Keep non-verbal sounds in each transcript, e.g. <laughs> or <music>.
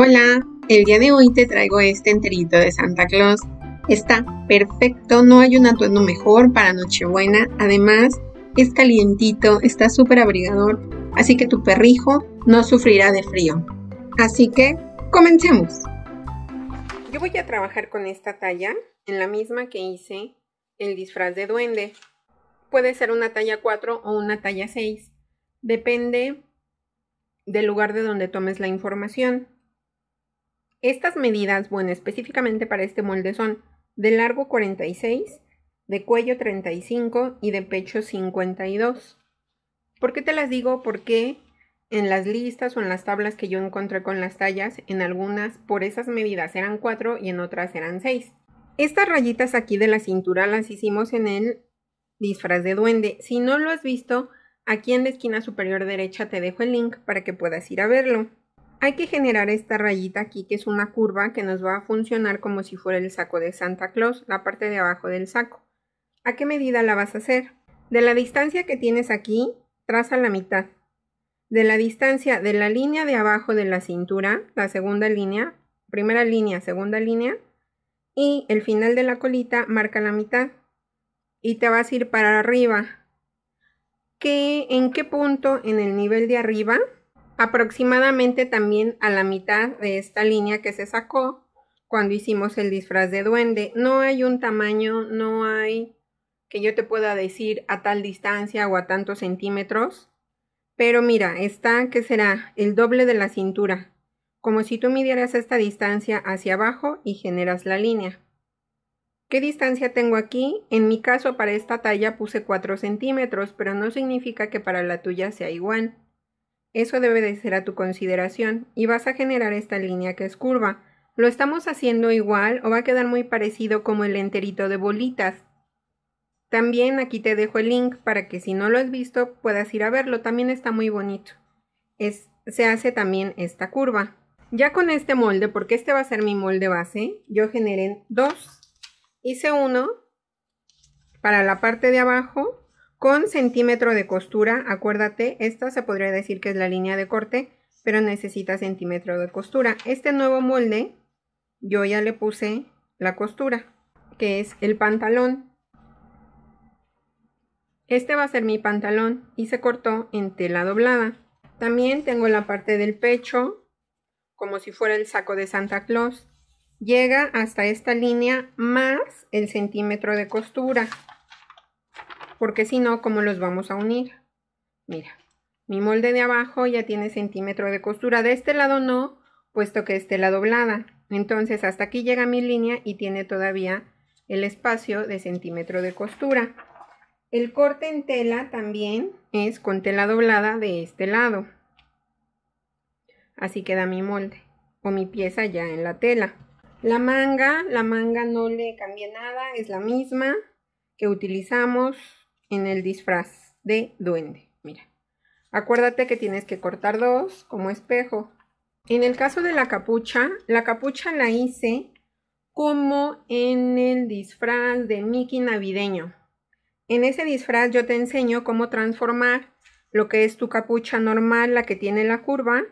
Hola, el día de hoy te traigo este enterito de Santa Claus. Está perfecto, no hay un atuendo mejor para Nochebuena. Además, es calientito, está súper abrigador, así que tu perrijo no sufrirá de frío. Así que, comencemos. Yo voy a trabajar con esta talla, en la misma que hice el disfraz de duende. Puede ser una talla 4 o una talla 6. Depende del lugar de donde tomes la información. Estas medidas, bueno, específicamente para este molde son de largo 46, de cuello 35 y de pecho 52. ¿Por qué te las digo? Porque en las listas o en las tablas que yo encontré con las tallas, en algunas por esas medidas eran 4 y en otras eran 6. Estas rayitas aquí de la cintura las hicimos en el disfraz de duende. Si no lo has visto, aquí en la esquina superior derecha te dejo el link para que puedas ir a verlo. Hay que generar esta rayita aquí que es una curva que nos va a funcionar como si fuera el saco de Santa Claus, la parte de abajo del saco. ¿A qué medida la vas a hacer? De la distancia que tienes aquí, traza la mitad. De la distancia de la línea de abajo de la cintura, la segunda línea, primera línea, segunda línea, y el final de la colita marca la mitad. Y te vas a ir para arriba. ¿Qué, ¿En qué punto en el nivel de arriba aproximadamente también a la mitad de esta línea que se sacó cuando hicimos el disfraz de duende. No hay un tamaño, no hay que yo te pueda decir a tal distancia o a tantos centímetros. Pero mira, está que será el doble de la cintura, como si tú midieras esta distancia hacia abajo y generas la línea. ¿Qué distancia tengo aquí? En mi caso para esta talla puse 4 centímetros, pero no significa que para la tuya sea igual. Eso debe de ser a tu consideración y vas a generar esta línea que es curva. ¿Lo estamos haciendo igual o va a quedar muy parecido como el enterito de bolitas? También aquí te dejo el link para que si no lo has visto puedas ir a verlo, también está muy bonito. se hace también esta curva. Ya con este molde, porque este va a ser mi molde base, yo generé dos. Hice uno para la parte de abajo con centímetro de costura, acuérdate, esta se podría decir que es la línea de corte, pero necesita centímetro de costura. Este nuevo molde, yo ya le puse la costura, que es el pantalón. Este va a ser mi pantalón y se cortó en tela doblada. También tengo la parte del pecho, como si fuera el saco de Santa Claus. Llega hasta esta línea más el centímetro de costura porque si no, ¿cómo los vamos a unir? Mira, mi molde de abajo ya tiene centímetro de costura, de este lado no, puesto que es tela doblada. Entonces hasta aquí llega mi línea y tiene todavía el espacio de centímetro de costura. El corte en tela también es con tela doblada de este lado. Así queda mi molde o mi pieza ya en la tela. La manga, la manga no le cambia nada, es la misma que utilizamos en el disfraz de duende. Mira, acuérdate que tienes que cortar dos como espejo. En el caso de la capucha, la capucha la hice como en el disfraz de Mickey navideño. En ese disfraz yo te enseño cómo transformar lo que es tu capucha normal, la que tiene la curva,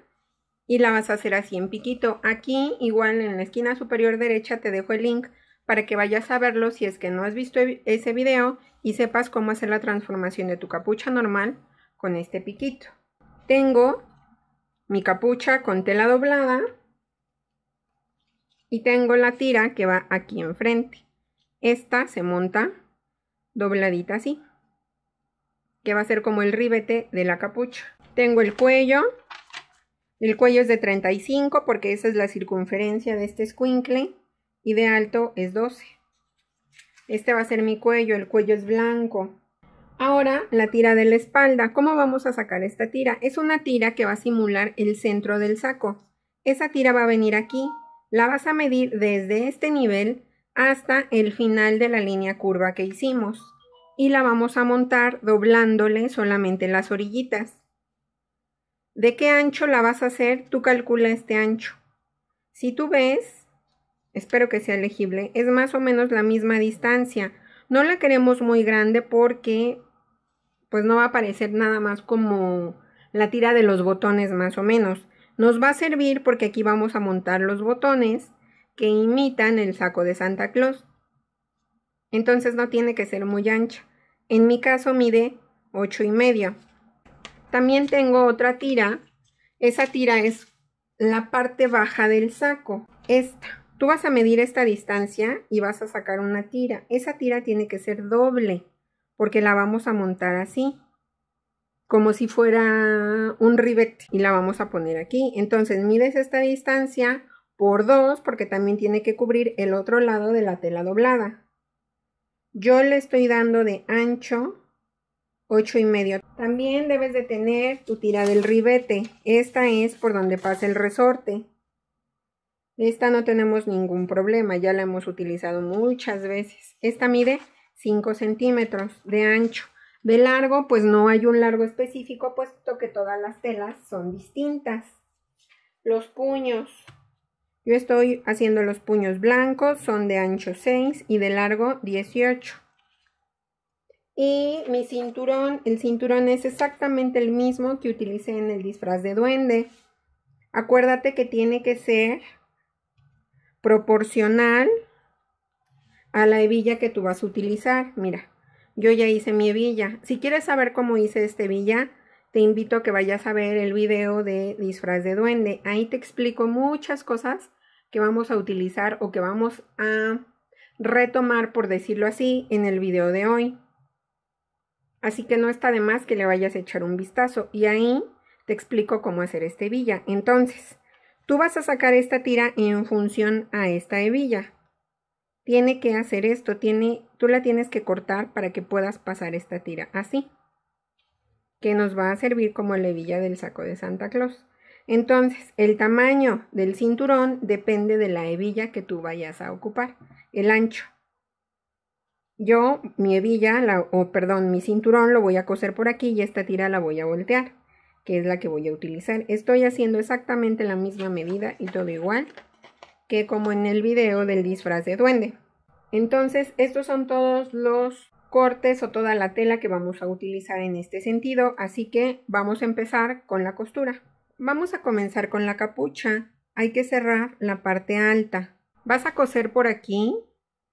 y la vas a hacer así en piquito. Aquí, igual en la esquina superior derecha, te dejo el link para que vayas a verlo si es que no has visto ese video y sepas cómo hacer la transformación de tu capucha normal con este piquito. Tengo mi capucha con tela doblada y tengo la tira que va aquí enfrente. Esta se monta dobladita así, que va a ser como el ribete de la capucha. Tengo el cuello, el cuello es de 35 porque esa es la circunferencia de este escuincle y de alto es 12. Este va a ser mi cuello, el cuello es blanco. Ahora la tira de la espalda. ¿Cómo vamos a sacar esta tira? Es una tira que va a simular el centro del saco. Esa tira va a venir aquí. La vas a medir desde este nivel hasta el final de la línea curva que hicimos. Y la vamos a montar doblándole solamente las orillitas. ¿De qué ancho la vas a hacer? Tú calcula este ancho. Si tú ves, espero que sea legible, es más o menos la misma distancia. No la queremos muy grande porque pues no va a aparecer nada más como la tira de los botones más o menos. Nos va a servir porque aquí vamos a montar los botones que imitan el saco de Santa Claus. Entonces no tiene que ser muy ancha. En mi caso mide 8 y media. También tengo otra tira. Esa tira es la parte baja del saco, esta. Tú vas a medir esta distancia y vas a sacar una tira. Esa tira tiene que ser doble porque la vamos a montar así, como si fuera un ribete y la vamos a poner aquí. Entonces mides esta distancia por dos porque también tiene que cubrir el otro lado de la tela doblada. Yo le estoy dando de ancho ocho y medio. También debes de tener tu tira del ribete. Esta es por donde pasa el resorte. Esta no tenemos ningún problema, ya la hemos utilizado muchas veces. Esta mide 5 centímetros de ancho. De largo, pues no hay un largo específico, puesto que todas las telas son distintas. Los puños. Yo estoy haciendo los puños blancos, son de ancho 6 y de largo 18. Y mi cinturón, el cinturón es exactamente el mismo que utilicé en el disfraz de duende. Acuérdate que tiene que ser proporcional a la hebilla que tú vas a utilizar. Mira, yo ya hice mi hebilla. Si quieres saber cómo hice este hebilla, te invito a que vayas a ver el video de disfraz de duende. Ahí te explico muchas cosas que vamos a utilizar o que vamos a retomar, por decirlo así, en el video de hoy. Así que no está de más que le vayas a echar un vistazo y ahí te explico cómo hacer este hebilla. Entonces, Tú vas a sacar esta tira en función a esta hebilla. Tiene que hacer esto, tiene, tú la tienes que cortar para que puedas pasar esta tira así, que nos va a servir como la hebilla del saco de Santa Claus. Entonces, el tamaño del cinturón depende de la hebilla que tú vayas a ocupar, el ancho. Yo mi hebilla, o perdón, mi cinturón lo voy a coser por aquí y esta tira la voy a voltear que es la que voy a utilizar. Estoy haciendo exactamente la misma medida y todo igual que como en el video del disfraz de duende. Entonces, estos son todos los cortes o toda la tela que vamos a utilizar en este sentido, así que vamos a empezar con la costura. Vamos a comenzar con la capucha. Hay que cerrar la parte alta. Vas a coser por aquí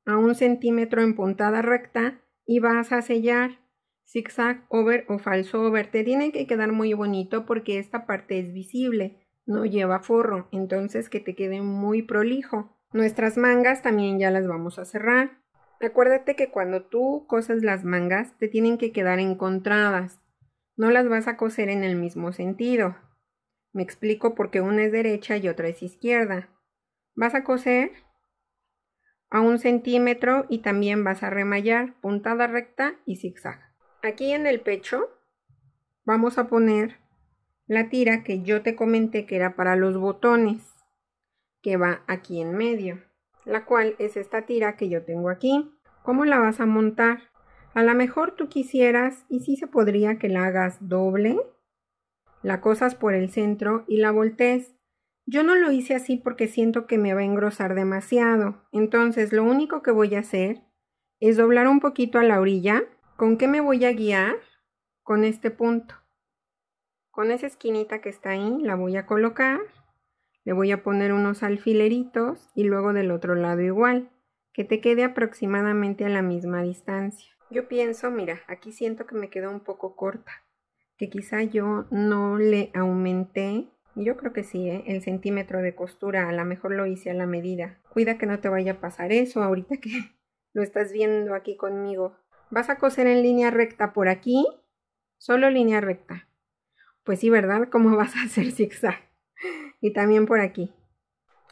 a un centímetro en puntada recta y vas a sellar zigzag, over o falso over. Te tienen que quedar muy bonito porque esta parte es visible, no lleva forro, entonces que te quede muy prolijo. Nuestras mangas también ya las vamos a cerrar. Acuérdate que cuando tú coses las mangas te tienen que quedar encontradas. No las vas a coser en el mismo sentido. Me explico porque una es derecha y otra es izquierda. Vas a coser a un centímetro y también vas a remallar puntada recta y zigzag aquí en el pecho vamos a poner la tira que yo te comenté que era para los botones, que va aquí en medio, la cual es esta tira que yo tengo aquí. ¿Cómo la vas a montar? A lo mejor tú quisieras, y sí se podría que la hagas doble, la cosas por el centro y la voltees. Yo no lo hice así porque siento que me va a engrosar demasiado, entonces lo único que voy a hacer es doblar un poquito a la orilla ¿Con qué me voy a guiar? Con este punto. Con esa esquinita que está ahí la voy a colocar, le voy a poner unos alfileritos y luego del otro lado igual, que te quede aproximadamente a la misma distancia. Yo pienso, mira, aquí siento que me quedó un poco corta, que quizá yo no le aumenté, yo creo que sí, ¿eh? el centímetro de costura, a lo mejor lo hice a la medida. Cuida que no te vaya a pasar eso ahorita que <laughs> lo estás viendo aquí conmigo Vas a coser en línea recta por aquí, solo línea recta. Pues sí, ¿verdad? ¿Cómo <laughs> vas a hacer zigzag? Y también por aquí.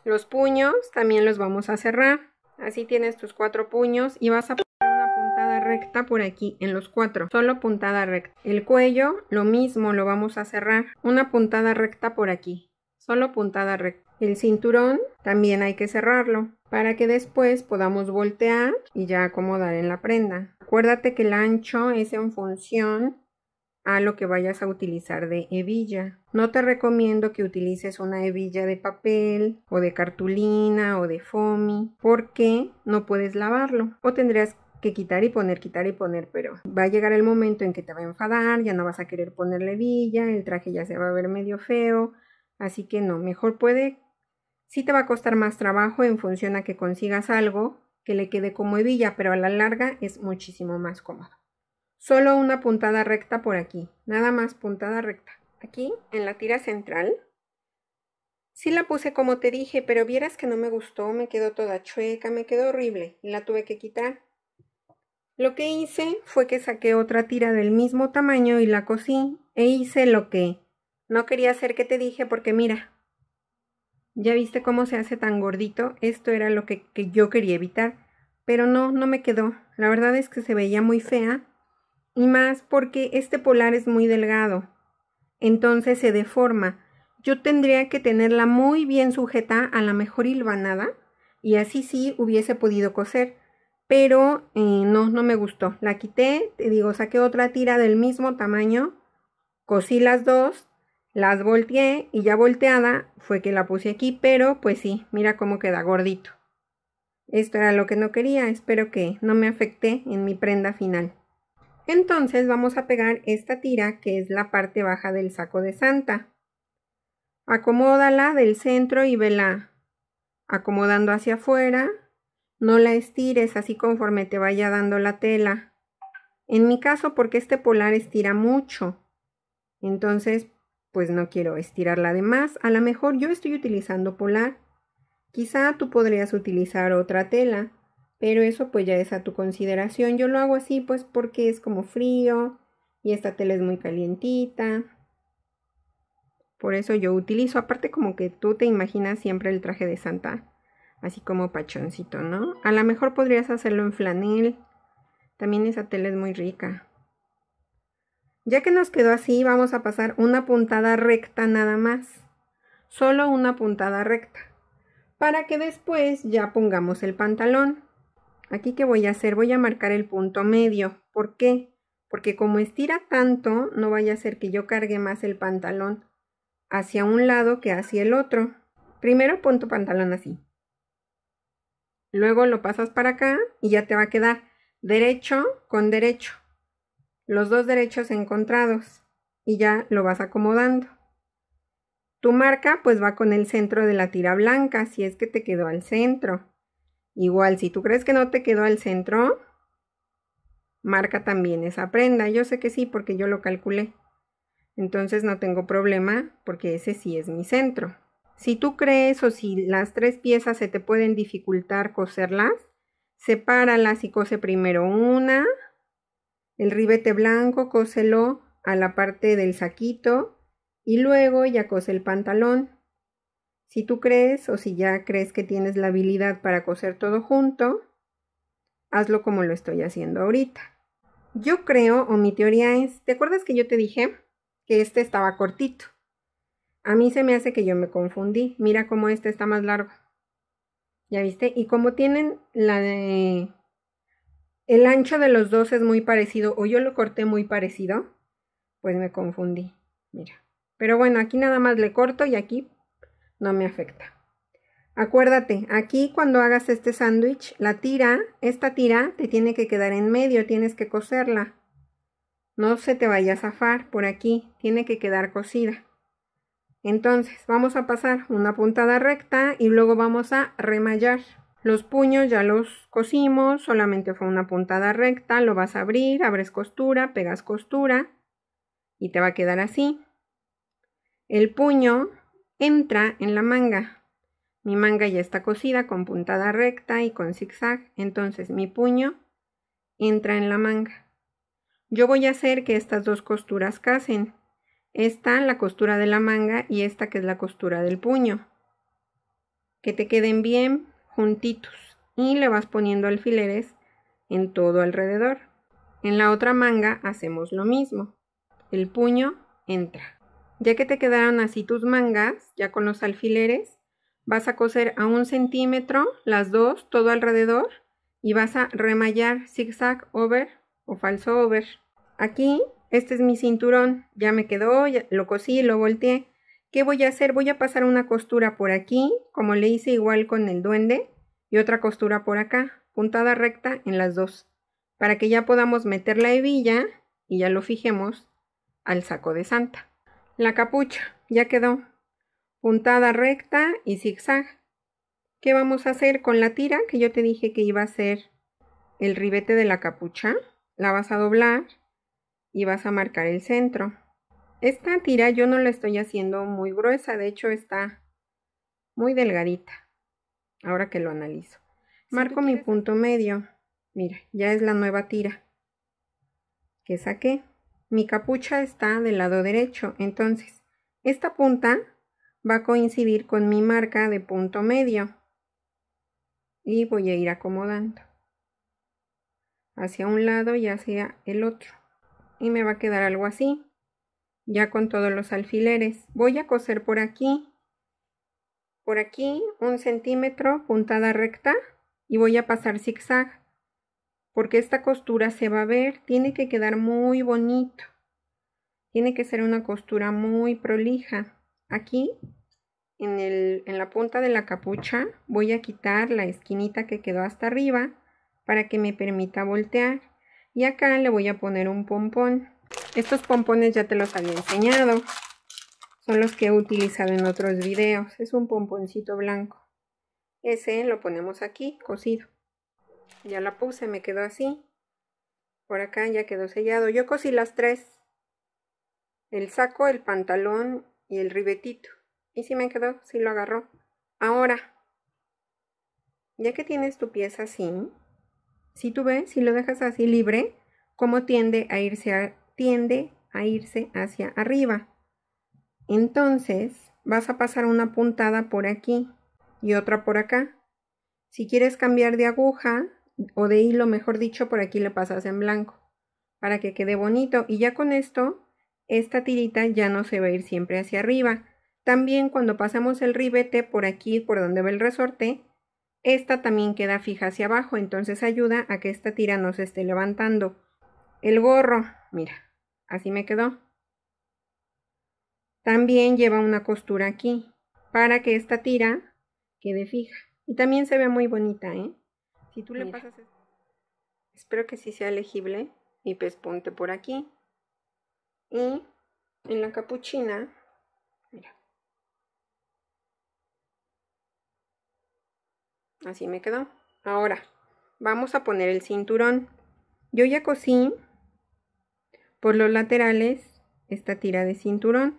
Los puños también los vamos a cerrar. Así tienes tus cuatro puños y vas a poner una puntada recta por aquí en los cuatro. Solo puntada recta. El cuello, lo mismo, lo vamos a cerrar. Una puntada recta por aquí. Solo puntada recta. El cinturón también hay que cerrarlo para que después podamos voltear y ya acomodar en la prenda. Acuérdate que el ancho es en función a lo que vayas a utilizar de hebilla. No te recomiendo que utilices una hebilla de papel o de cartulina o de foamy porque no puedes lavarlo o tendrías que quitar y poner, quitar y poner, pero va a llegar el momento en que te va a enfadar, ya no vas a querer ponerle hebilla, el traje ya se va a ver medio feo, así que no, mejor puede Sí te va a costar más trabajo en función a que consigas algo que le quede como hebilla, pero a la larga es muchísimo más cómodo. Solo una puntada recta por aquí, nada más puntada recta. Aquí, en la tira central, sí la puse como te dije, pero vieras que no me gustó, me quedó toda chueca, me quedó horrible y la tuve que quitar. Lo que hice fue que saqué otra tira del mismo tamaño y la cosí e hice lo que no quería hacer que te dije porque mira, ¿Ya viste cómo se hace tan gordito? Esto era lo que, yo quería evitar. Pero no, no me quedó. La verdad es que se veía muy fea. Y más porque este polar es muy delgado. Entonces se deforma. Yo tendría que tenerla muy bien sujeta, a la mejor hilvanada. Y así sí hubiese podido coser. Pero eh, no, no me gustó. La quité, te digo, saqué otra tira del mismo tamaño. Cosí las dos, las volteé y ya volteada fue que la puse aquí, pero pues sí, mira cómo queda gordito. Esto era lo que no quería, espero que no me afecte en mi prenda final. Entonces vamos a pegar esta tira que es la parte baja del saco de Santa. Acomódala del centro y vela acomodando hacia afuera. No la estires así conforme te vaya dando la tela. En mi caso porque este polar estira mucho. Entonces pues no quiero estirarla de más. A lo mejor yo estoy utilizando polar. Quizá tú podrías utilizar otra tela, pero eso pues ya es a tu consideración. Yo lo hago así pues porque es como frío y esta tela es muy calientita. Por eso yo utilizo, aparte como que tú te imaginas siempre el traje de Santa, así como pachoncito, ¿no? A lo mejor podrías hacerlo en flanel. También esa tela es muy rica. Ya que nos quedó así, vamos a pasar una puntada recta nada más. Solo una puntada recta. Para que después ya pongamos el pantalón. Aquí que voy a hacer, voy a marcar el punto medio. ¿Por qué? Porque como estira tanto, no vaya a ser que yo cargue más el pantalón hacia un lado que hacia el otro. Primero punto pantalón así. Luego lo pasas para acá y ya te va a quedar derecho con derecho los dos derechos encontrados y ya lo vas acomodando. Tu marca pues va con el centro de la tira blanca si es que te quedó al centro. Igual si tú crees que no te quedó al centro, marca también esa prenda. Yo sé que sí porque yo lo calculé. Entonces no tengo problema porque ese sí es mi centro. Si tú crees o si las tres piezas se te pueden dificultar coserlas, sepáralas y cose primero una, el ribete blanco cóselo a la parte del saquito y luego ya cose el pantalón. Si tú crees o si ya crees que tienes la habilidad para coser todo junto, hazlo como lo estoy haciendo ahorita. Yo creo, o mi teoría es, ¿te acuerdas que yo te dije que este estaba cortito? A mí se me hace que yo me confundí. Mira cómo este está más largo. ¿Ya viste? Y como tienen la de el ancho de los dos es muy parecido, o yo lo corté muy parecido, pues me confundí, mira. Pero bueno, aquí nada más le corto y aquí no me afecta. Acuérdate, aquí cuando hagas este sándwich, la tira, esta tira te tiene que quedar en medio, tienes que coserla. No se te vaya a zafar por aquí, tiene que quedar cosida. Entonces, vamos a pasar una puntada recta y luego vamos a remallar. Los puños ya los cosimos, solamente fue una puntada recta, lo vas a abrir, abres costura, pegas costura y te va a quedar así. El puño entra en la manga. Mi manga ya está cosida con puntada recta y con zigzag, entonces mi puño entra en la manga. Yo voy a hacer que estas dos costuras casen. Esta la costura de la manga y esta que es la costura del puño. Que te queden bien juntitos y le vas poniendo alfileres en todo alrededor. En la otra manga hacemos lo mismo. El puño entra. Ya que te quedaron así tus mangas, ya con los alfileres, vas a coser a un centímetro las dos, todo alrededor, y vas a remallar zigzag over o falso over. Aquí, este es mi cinturón, ya me quedó, lo cosí, lo volteé. ¿Qué voy a hacer? Voy a pasar una costura por aquí, como le hice igual con el duende, y otra costura por acá, puntada recta en las dos, para que ya podamos meter la hebilla y ya lo fijemos al saco de santa. La capucha, ya quedó. Puntada recta y zigzag. ¿Qué vamos a hacer con la tira que yo te dije que iba a ser el ribete de la capucha? La vas a doblar y vas a marcar el centro. Esta tira yo no la estoy haciendo muy gruesa, de hecho está muy delgadita, ahora que lo analizo. Marco mi punto medio, mira, ya es la nueva tira que saqué. Mi capucha está del lado derecho, entonces esta punta va a coincidir con mi marca de punto medio y voy a ir acomodando hacia un lado y hacia el otro y me va a quedar algo así ya con todos los alfileres. Voy a coser por aquí, por aquí un centímetro, puntada recta y voy a pasar zigzag porque esta costura se va a ver, tiene que quedar muy bonito. Tiene que ser una costura muy prolija. Aquí, en, el, en la punta de la capucha, voy a quitar la esquinita que quedó hasta arriba para que me permita voltear. Y acá le voy a poner un pompón. Estos pompones ya te los había enseñado. Son los que he utilizado en otros videos. Es un pomponcito blanco. Ese lo ponemos aquí, cosido. Ya la puse, me quedó así. Por acá ya quedó sellado. Yo cosí las tres. El saco, el pantalón y el ribetito. Y si me quedó, sí lo agarró. Ahora, ya que tienes tu pieza así, si tú ves, si lo dejas así libre, cómo tiende a irse a, tiende a irse hacia arriba. Entonces, vas a pasar una puntada por aquí y otra por acá. Si quieres cambiar de aguja o de hilo, mejor dicho, por aquí le pasas en blanco para que quede bonito. Y ya con esto, esta tirita ya no se va a ir siempre hacia arriba. También cuando pasamos el ribete por aquí, por donde va el resorte, esta también queda fija hacia abajo, entonces ayuda a que esta tira no se esté levantando. El gorro, Mira, así me quedó. También lleva una costura aquí para que esta tira quede fija. Y también se ve muy bonita, ¿eh? Si tú le pasas... Espero que sí sea legible y pues ponte por aquí. Y en la capuchina, mira. Así me quedó. Ahora, vamos a poner el cinturón. Yo ya cosí por los laterales, esta tira de cinturón.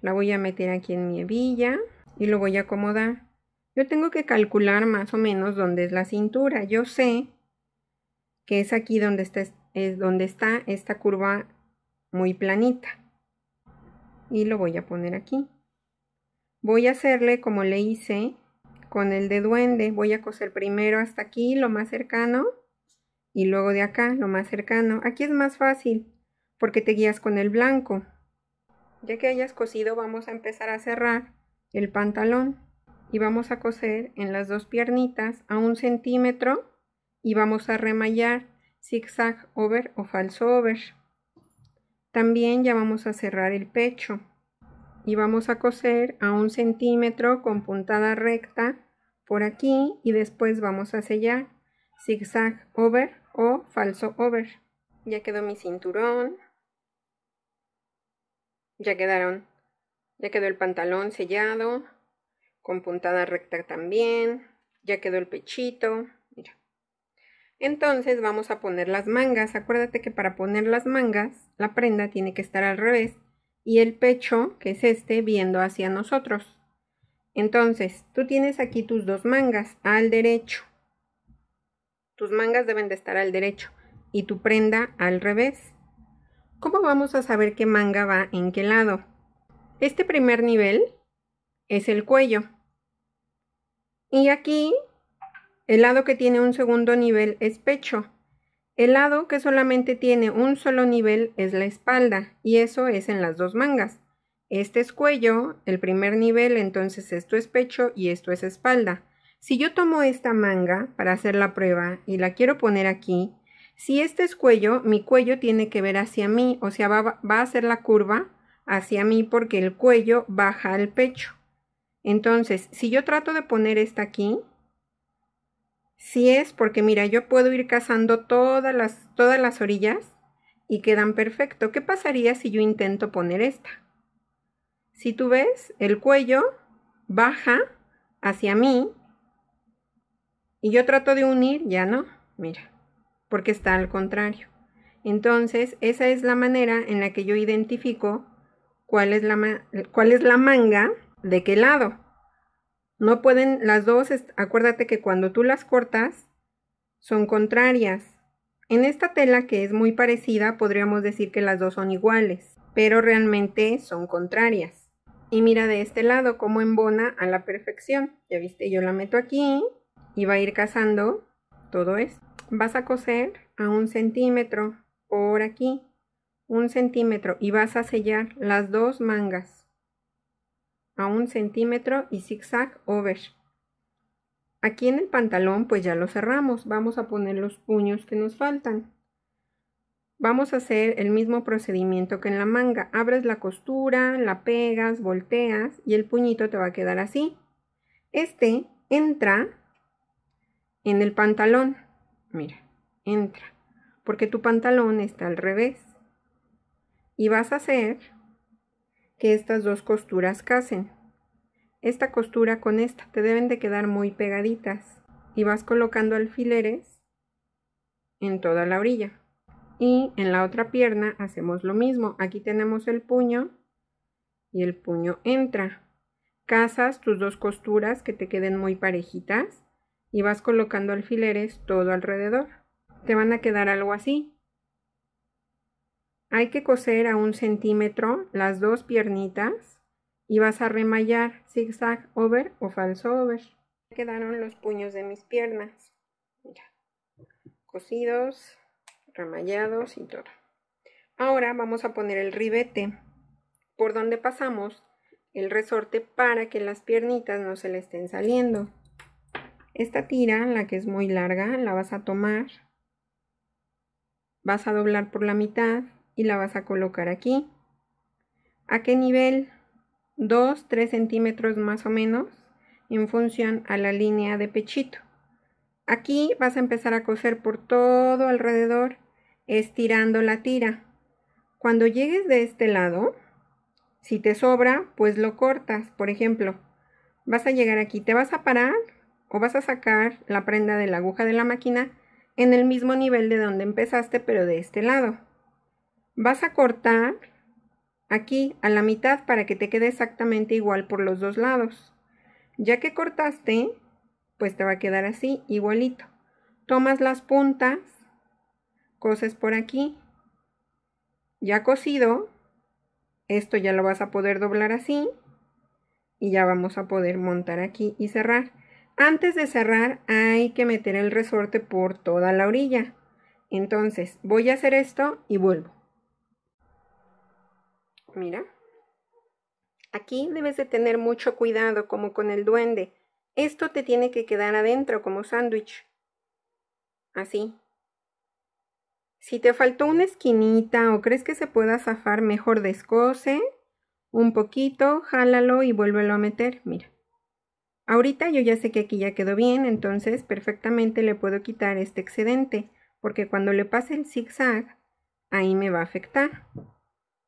La voy a meter aquí en mi hebilla y lo voy a acomodar. Yo tengo que calcular más o menos dónde es la cintura. Yo sé que es aquí donde está, donde está esta curva muy planita. Y lo voy a poner aquí. Voy a hacerle como le hice con el de duende. Voy a coser primero hasta aquí, lo más cercano. Y luego de acá, lo más cercano. Aquí es más fácil porque te guías con el blanco. Ya que hayas cosido vamos a empezar a cerrar el pantalón y vamos a coser en las dos piernitas a un centímetro y vamos a remallar zigzag over o falso over. También ya vamos a cerrar el pecho y vamos a coser a un centímetro con puntada recta por aquí y después vamos a sellar zigzag over o falso over. Ya quedó mi cinturón, ya quedaron. Ya quedó el pantalón sellado, con puntada recta también. Ya quedó el pechito. Entonces vamos a poner las mangas. Acuérdate que para poner las mangas, la prenda tiene que estar al revés y el pecho, que es este, viendo hacia nosotros. Entonces, tú tienes aquí tus dos mangas al derecho. Tus mangas deben de estar al derecho y tu prenda al revés. ¿Cómo vamos a saber qué manga va en qué lado? Este primer nivel es el cuello. Y aquí el lado que tiene un segundo nivel es pecho. El lado que solamente tiene un solo nivel es la espalda y eso es en las dos mangas. Este es cuello, el primer nivel, entonces esto es pecho y esto es espalda. Si yo tomo esta manga para hacer la prueba y la quiero poner aquí, si este es cuello, mi cuello tiene que ver hacia mí, o sea, va, a hacer la curva hacia mí porque el cuello baja al pecho. Entonces, si yo trato de poner esta aquí, si es porque, mira, yo puedo ir cazando todas las, todas las orillas y quedan perfecto. ¿Qué pasaría si yo intento poner esta? Si tú ves, el cuello baja hacia mí y yo trato de unir, ya no, mira porque está al contrario. Entonces, esa es la manera en la que yo identifico cuál es la, cuál es la manga de qué lado. No pueden las dos, acuérdate que cuando tú las cortas, son contrarias. En esta tela que es muy parecida, podríamos decir que las dos son iguales, pero realmente son contrarias. Y mira de este lado cómo embona a la perfección. Ya viste, yo la meto aquí y va a ir cazando todo esto vas a coser a un centímetro por aquí, un centímetro y vas a sellar las dos mangas a un centímetro y zigzag over. Aquí en el pantalón pues ya lo cerramos, vamos a poner los puños que nos faltan. Vamos a hacer el mismo procedimiento que en la manga, abres la costura, la pegas, volteas y el puñito te va a quedar así. Este entra en el pantalón, Mira, entra, porque tu pantalón está al revés. Y vas a hacer que estas dos costuras casen. Esta costura con esta te deben de quedar muy pegaditas. Y vas colocando alfileres en toda la orilla. Y en la otra pierna hacemos lo mismo. Aquí tenemos el puño y el puño entra. Casas tus dos costuras que te queden muy parejitas y vas colocando alfileres todo alrededor. Te van a quedar algo así. Hay que coser a un centímetro las dos piernitas y vas a remallar zigzag over o falso over. Quedaron los puños de mis piernas. Mira, cosidos, remallados y todo. Ahora vamos a poner el ribete por donde pasamos el resorte para que las piernitas no se le estén saliendo. Esta tira, la que es muy larga, la vas a tomar, vas a doblar por la mitad y la vas a colocar aquí. ¿A qué nivel? 2, 3 centímetros más o menos en función a la línea de pechito. Aquí vas a empezar a coser por todo alrededor estirando la tira. Cuando llegues de este lado, si te sobra, pues lo cortas. Por ejemplo, vas a llegar aquí, te vas a parar o vas a sacar la prenda de la aguja de la máquina en el mismo nivel de donde empezaste, pero de este lado. Vas a cortar aquí a la mitad para que te quede exactamente igual por los dos lados. Ya que cortaste, pues te va a quedar así, igualito. Tomas las puntas, coses por aquí. Ya cosido, esto ya lo vas a poder doblar así y ya vamos a poder montar aquí y cerrar. Antes de cerrar hay que meter el resorte por toda la orilla. Entonces voy a hacer esto y vuelvo. Mira. Aquí debes de tener mucho cuidado como con el duende. Esto te tiene que quedar adentro como sándwich. Así. Si te faltó una esquinita o crees que se pueda zafar, mejor descose un poquito, jálalo y vuélvelo a meter. Mira. Ahorita yo ya sé que aquí ya quedó bien, entonces perfectamente le puedo quitar este excedente, porque cuando le pase el zigzag, ahí me va a afectar.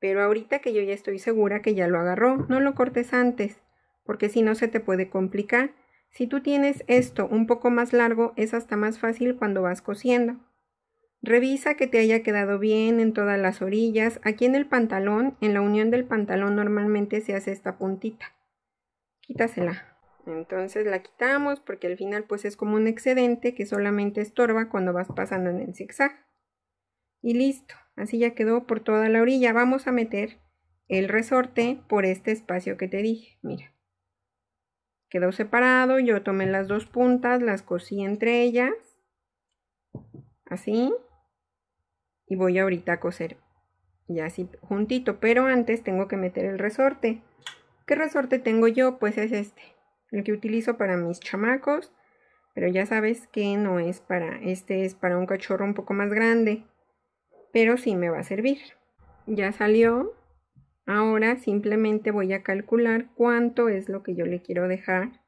Pero ahorita que yo ya estoy segura que ya lo agarró, no lo cortes antes, porque si no se te puede complicar. Si tú tienes esto un poco más largo, es hasta más fácil cuando vas cosiendo. Revisa que te haya quedado bien en todas las orillas. Aquí en el pantalón, en la unión del pantalón normalmente se hace esta puntita. Quítasela. Entonces la quitamos porque al final pues es como un excedente que solamente estorba cuando vas pasando en el zigzag. Y listo, así ya quedó por toda la orilla. Vamos a meter el resorte por este espacio que te dije, mira. Quedó separado, yo tomé las dos puntas, las cosí entre ellas, así, y voy ahorita a coser ya así juntito, pero antes tengo que meter el resorte. ¿Qué resorte tengo yo? Pues es este el que utilizo para mis chamacos, pero ya sabes que no es para, este es para un cachorro un poco más grande, pero sí me va a servir. Ya salió, ahora simplemente voy a calcular cuánto es lo que yo le quiero dejar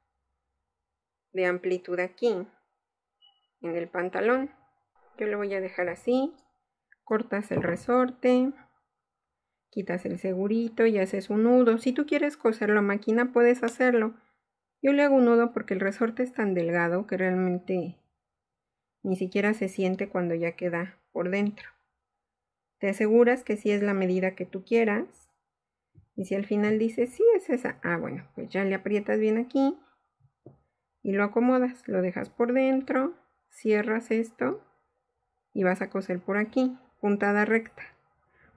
de amplitud aquí, en el pantalón. Yo lo voy a dejar así, cortas el resorte, quitas el segurito y haces un nudo. Si tú quieres coserlo a máquina puedes hacerlo, yo le hago un nudo porque el resorte es tan delgado que realmente ni siquiera se siente cuando ya queda por dentro. Te aseguras que sí es la medida que tú quieras. Y si al final dices, sí, es esa. Ah, bueno, pues ya le aprietas bien aquí y lo acomodas. Lo dejas por dentro, cierras esto y vas a coser por aquí, puntada recta.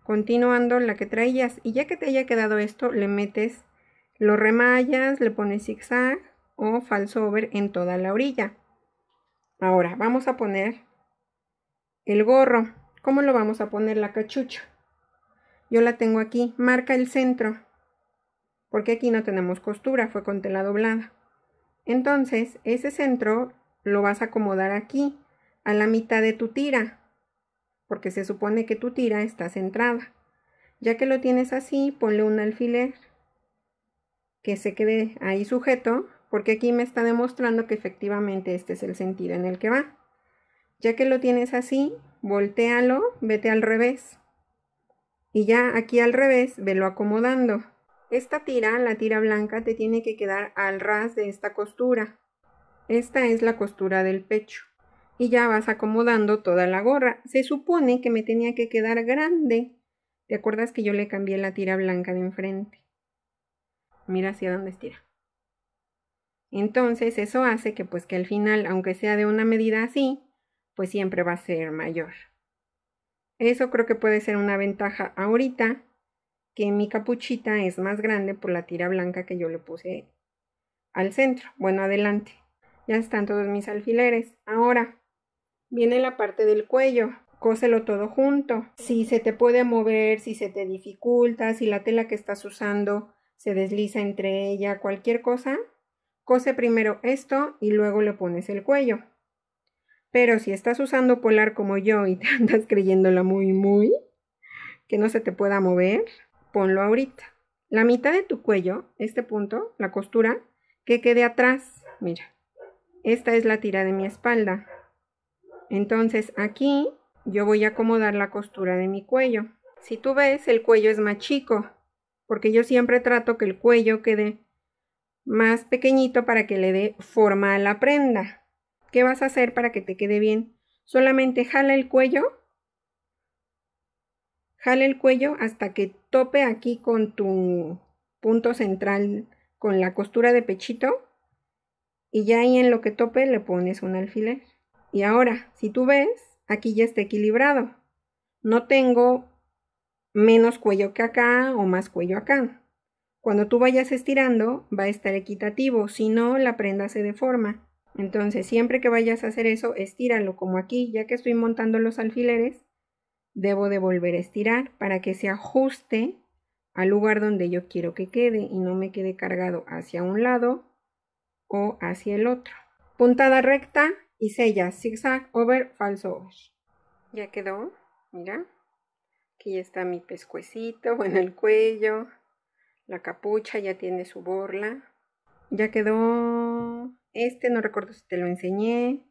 Continuando la que traías. Y ya que te haya quedado esto, le metes lo remallas, le pones zigzag o over en toda la orilla. Ahora vamos a poner el gorro. ¿Cómo lo vamos a poner la cachucha? Yo la tengo aquí. Marca el centro. Porque aquí no tenemos costura, fue con tela doblada. Entonces, ese centro lo vas a acomodar aquí, a la mitad de tu tira. Porque se supone que tu tira está centrada. Ya que lo tienes así, ponle un alfiler que se quede ahí sujeto, porque aquí me está demostrando que efectivamente este es el sentido en el que va. Ya que lo tienes así, voltealo, vete al revés. Y ya aquí al revés, velo acomodando. Esta tira, la tira blanca, te tiene que quedar al ras de esta costura. Esta es la costura del pecho. Y ya vas acomodando toda la gorra. Se supone que me tenía que quedar grande. ¿Te acuerdas que yo le cambié la tira blanca de enfrente? mira hacia dónde estira. Entonces eso hace que pues que al final, aunque sea de una medida así, pues siempre va a ser mayor. Eso creo que puede ser una ventaja ahorita, que mi capuchita es más grande por la tira blanca que yo le puse al centro, bueno, adelante. Ya están todos mis alfileres. Ahora viene la parte del cuello. Cóselo todo junto. Si se te puede mover, si se te dificulta, si la tela que estás usando se desliza entre ella cualquier cosa, cose primero esto y luego le pones el cuello. Pero si estás usando polar como yo y te <laughs> andas creyéndola muy, muy, que no se te pueda mover, ponlo ahorita. La mitad de tu cuello, este punto, la costura, que quede atrás. Mira, esta es la tira de mi espalda. Entonces aquí yo voy a acomodar la costura de mi cuello. Si tú ves, el cuello es más chico, porque yo siempre trato que el cuello quede más pequeñito para que le dé forma a la prenda. ¿Qué vas a hacer para que te quede bien? Solamente jala el cuello, jala el cuello hasta que tope aquí con tu punto central con la costura de pechito y ya ahí en lo que tope le pones un alfiler. Y ahora, si tú ves, aquí ya está equilibrado. No tengo menos cuello que acá o más cuello acá. Cuando tú vayas estirando va a estar equitativo, si no la prenda se deforma. Entonces siempre que vayas a hacer eso, estíralo como aquí, ya que estoy montando los alfileres, debo de volver a estirar para que se ajuste al lugar donde yo quiero que quede y no me quede cargado hacia un lado o hacia el otro. Puntada recta y sella zigzag over falso over. Ya quedó, mira. Aquí está mi pescuecito, bueno, el cuello, la capucha ya tiene su borla. Ya quedó este, no recuerdo si te lo enseñé.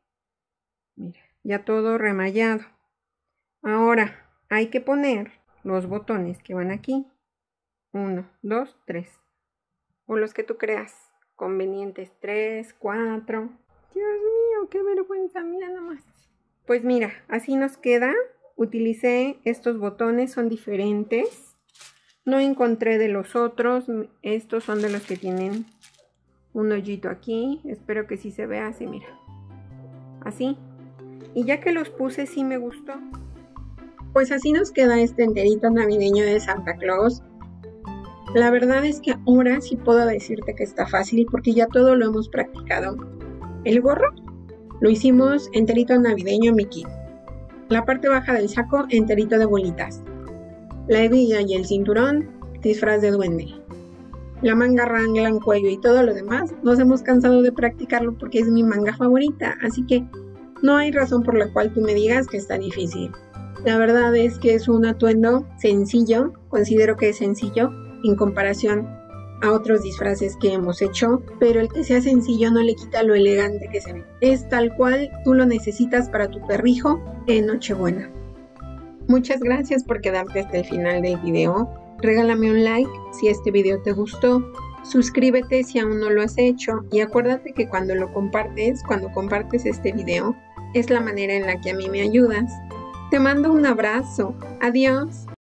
Mira, ya todo remallado. Ahora hay que poner los botones que van aquí. Uno, dos, tres. O los que tú creas convenientes. Tres, cuatro. Dios mío, qué vergüenza, mira nomás. Pues mira, así nos queda utilicé estos botones, son diferentes. No encontré de los otros, estos son de los que tienen un hoyito aquí. Espero que sí se vea así, mira. Así. Y ya que los puse, sí me gustó. Pues así nos queda este enterito navideño de Santa Claus. La verdad es que ahora sí puedo decirte que está fácil porque ya todo lo hemos practicado. El gorro lo hicimos enterito navideño, Mickey la parte baja del saco enterito de bolitas, la hebilla y el cinturón, disfraz de duende. La manga rangla en cuello y todo lo demás, nos hemos cansado de practicarlo porque es mi manga favorita, así que no hay razón por la cual tú me digas que está difícil. La verdad es que es un atuendo sencillo, considero que es sencillo en comparación a otros disfraces que hemos hecho, pero el que sea sencillo no le quita lo elegante que se ve. Es tal cual tú lo necesitas para tu perrijo en Nochebuena. Muchas gracias por quedarte hasta el final del video. Regálame un like si este video te gustó. Suscríbete si aún no lo has hecho y acuérdate que cuando lo compartes, cuando compartes este video, es la manera en la que a mí me ayudas. Te mando un abrazo. Adiós.